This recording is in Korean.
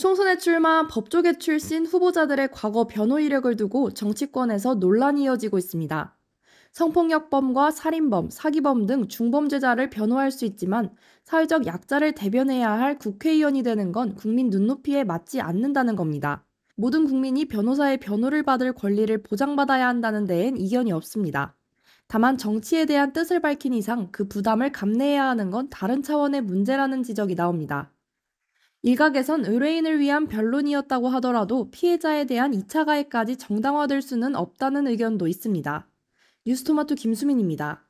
총선에 출마, 한 법조계 출신 후보자들의 과거 변호 이력을 두고 정치권에서 논란이 이어지고 있습니다. 성폭력범과 살인범, 사기범 등 중범죄자를 변호할 수 있지만 사회적 약자를 대변해야 할 국회의원이 되는 건 국민 눈높이에 맞지 않는다는 겁니다. 모든 국민이 변호사의 변호를 받을 권리를 보장받아야 한다는 데엔 이견이 없습니다. 다만 정치에 대한 뜻을 밝힌 이상 그 부담을 감내해야 하는 건 다른 차원의 문제라는 지적이 나옵니다. 일각에선 의뢰인을 위한 변론이었다고 하더라도 피해자에 대한 2차 가해까지 정당화될 수는 없다는 의견도 있습니다. 뉴스토마토 김수민입니다.